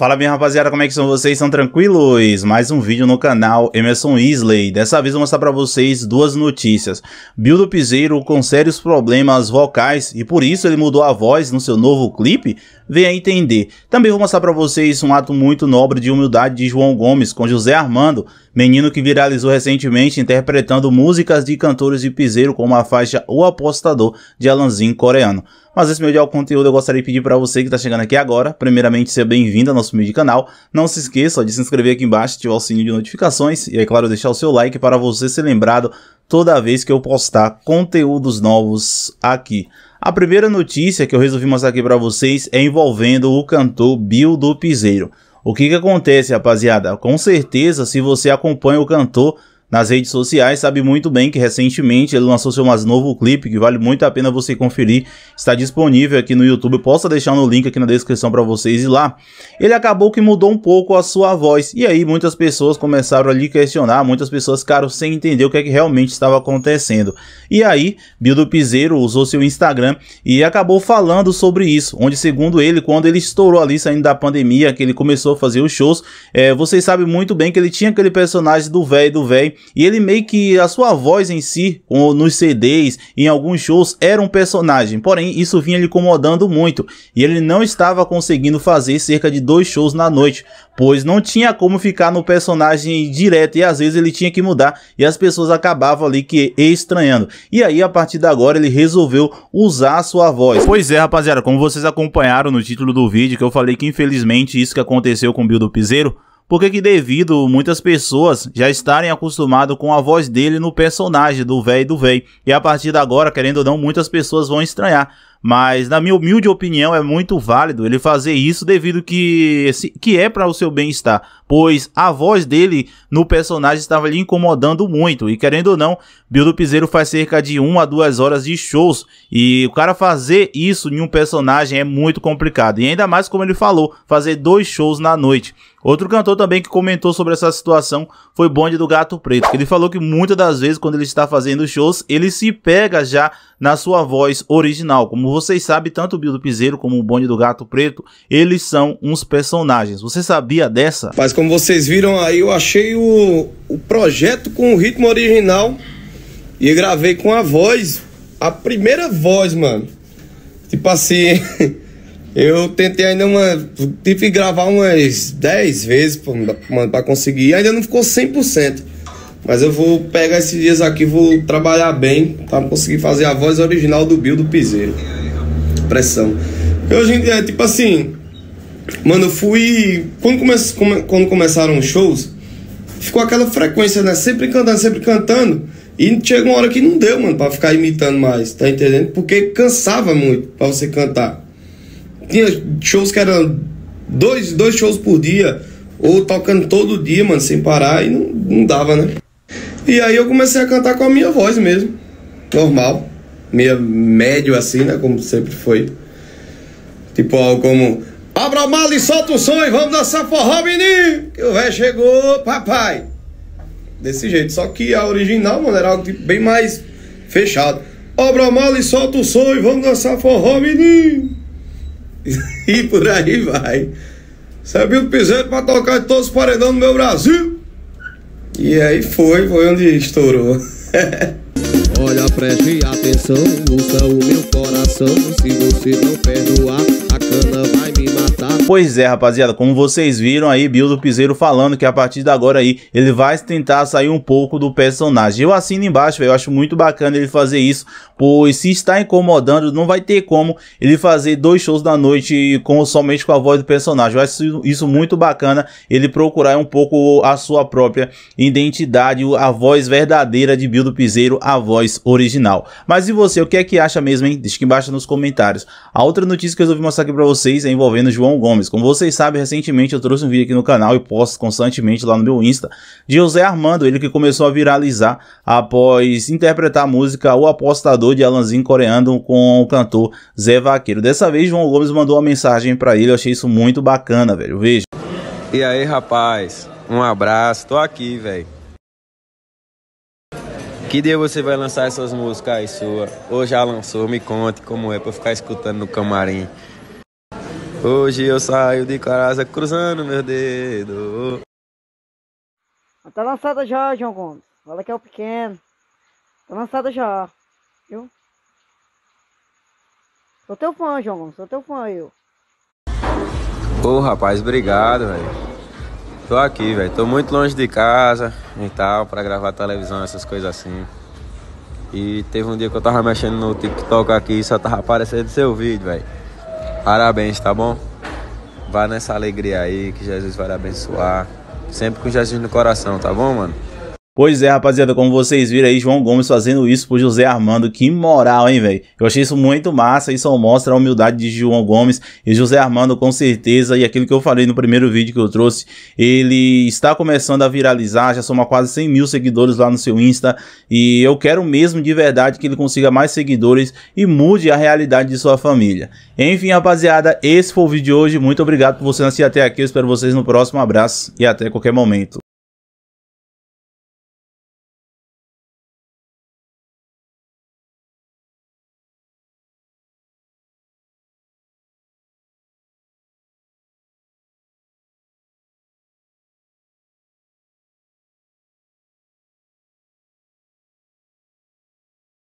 Fala bem rapaziada, como é que são vocês? São tranquilos? Mais um vídeo no canal Emerson Isley. Dessa vez vou mostrar pra vocês duas notícias. do Piseiro com sérios problemas vocais e por isso ele mudou a voz no seu novo clipe? Venha entender. Também vou mostrar pra vocês um ato muito nobre de humildade de João Gomes com José Armando, menino que viralizou recentemente interpretando músicas de cantores de Piseiro como a faixa O Apostador de Alanzin coreano. Mas esse meu é o conteúdo eu gostaria de pedir pra você que tá chegando aqui agora, primeiramente seja bem-vindo ao nosso subir de canal. Não se esqueça de se inscrever aqui embaixo, ativar o sininho de notificações e, é claro, deixar o seu like para você ser lembrado toda vez que eu postar conteúdos novos aqui. A primeira notícia que eu resolvi mostrar aqui para vocês é envolvendo o cantor Bill do Piseiro. O que que acontece, rapaziada? Com certeza, se você acompanha o cantor, nas redes sociais sabe muito bem que recentemente ele lançou seu mais novo clipe que vale muito a pena você conferir. Está disponível aqui no YouTube. Eu posso deixar no link aqui na descrição para vocês ir lá. Ele acabou que mudou um pouco a sua voz e aí muitas pessoas começaram a lhe questionar, muitas pessoas ficaram sem entender o que é que realmente estava acontecendo. E aí, Bildo Piseiro usou seu Instagram e acabou falando sobre isso, onde segundo ele, quando ele estourou ali saindo da pandemia, que ele começou a fazer os shows, é, vocês sabem muito bem que ele tinha aquele personagem do véi, do velho e ele meio que a sua voz em si, ou nos CDs, em alguns shows, era um personagem. Porém, isso vinha lhe incomodando muito. E ele não estava conseguindo fazer cerca de dois shows na noite, pois não tinha como ficar no personagem direto e às vezes ele tinha que mudar e as pessoas acabavam ali que estranhando. E aí, a partir de agora, ele resolveu usar a sua voz. Pois é, rapaziada, como vocês acompanharam no título do vídeo, que eu falei que infelizmente isso que aconteceu com o Bill do Piseiro porque que devido muitas pessoas já estarem acostumadas com a voz dele no personagem do véi do véi, e a partir de agora, querendo ou não, muitas pessoas vão estranhar, mas, na minha humilde opinião, é muito válido ele fazer isso devido que, que é para o seu bem-estar, pois a voz dele no personagem estava lhe incomodando muito. E querendo ou não, Bildo Piseiro faz cerca de 1 a 2 horas de shows e o cara fazer isso em um personagem é muito complicado. E ainda mais, como ele falou, fazer dois shows na noite. Outro cantor também que comentou sobre essa situação foi Bonde do Gato Preto, ele falou que muitas das vezes quando ele está fazendo shows, ele se pega já na sua voz original. Como vocês sabem, tanto o Bill do Piseiro como o Bonde do Gato Preto, eles são uns personagens. Você sabia dessa? Mas como vocês viram aí, eu achei o, o projeto com o ritmo original e gravei com a voz, a primeira voz, mano. Tipo assim, eu tentei ainda uma. Tive que gravar umas 10 vezes, mano, pra conseguir. Ainda não ficou 100%. Mas eu vou pegar esses dias aqui, vou trabalhar bem para conseguir fazer a voz original do Bill do Piseiro. Pressão. Eu hoje é, tipo assim, mano, eu fui. Quando, come, come, quando começaram os shows, ficou aquela frequência, né? Sempre cantando, sempre cantando. E chega uma hora que não deu, mano, pra ficar imitando mais, tá entendendo? Porque cansava muito pra você cantar. Tinha shows que eram dois, dois shows por dia, ou tocando todo dia, mano, sem parar, e não, não dava, né? E aí eu comecei a cantar com a minha voz mesmo, normal, meia médio assim, né, como sempre foi. Tipo algo como Abra a mala e solta o som e vamos dançar forró, menino! Que o velho chegou, papai! Desse jeito, só que a original, mano, era algo tipo, bem mais fechado. Abra a mala e solta o som e vamos dançar forró, menino! e por aí vai. Sabia o piseiro pra tocar de todos os paredão do meu Brasil? E aí foi, foi onde estourou. Olha, preste atenção, ouça o meu coração. Se você não perdoar, vai me matar. Pois é, rapaziada, como vocês viram aí, Bildo Piseiro falando que a partir de agora aí, ele vai tentar sair um pouco do personagem. Eu assino embaixo, eu acho muito bacana ele fazer isso, pois se está incomodando, não vai ter como ele fazer dois shows da noite com, somente com a voz do personagem. Eu acho isso muito bacana, ele procurar um pouco a sua própria identidade, a voz verdadeira de Bildo Piseiro, a voz original. Mas e você, o que é que acha mesmo, hein? Deixa aqui embaixo nos comentários. A outra notícia que eu resolvi mostrar aqui pra para vocês envolvendo João Gomes. Como vocês sabem, recentemente eu trouxe um vídeo aqui no canal e posto constantemente lá no meu Insta de José Armando, ele que começou a viralizar após interpretar a música O Apostador de Alanzinho coreando com o cantor Zé Vaqueiro. Dessa vez, João Gomes mandou uma mensagem para ele, eu achei isso muito bacana, velho. Veja. E aí, rapaz, um abraço, tô aqui, velho. Que dia você vai lançar essas músicas aí sua? Ou já lançou? Me conte como é pra eu ficar escutando no camarim. Hoje eu saio de casa cruzando meu dedo. Tá lançada já, João Gomes. Olha que é o pequeno. Tá lançada já. Viu? Sou teu fã, João Gomes. Sou teu fã, eu. Ô, rapaz, obrigado, velho. Tô aqui, velho. Tô muito longe de casa e tal, pra gravar televisão, essas coisas assim. E teve um dia que eu tava mexendo no TikTok aqui e só tava aparecendo seu vídeo, velho. Parabéns, tá bom? Vá nessa alegria aí, que Jesus vai abençoar. Sempre com Jesus no coração, tá bom, mano? Pois é, rapaziada, como vocês viram aí, João Gomes fazendo isso pro José Armando, que moral, hein, velho? Eu achei isso muito massa, isso mostra a humildade de João Gomes e José Armando, com certeza, e aquilo que eu falei no primeiro vídeo que eu trouxe, ele está começando a viralizar, já soma quase 100 mil seguidores lá no seu Insta, e eu quero mesmo, de verdade, que ele consiga mais seguidores e mude a realidade de sua família. Enfim, rapaziada, esse foi o vídeo de hoje, muito obrigado por você nascer até aqui, eu espero vocês no próximo, abraço e até qualquer momento.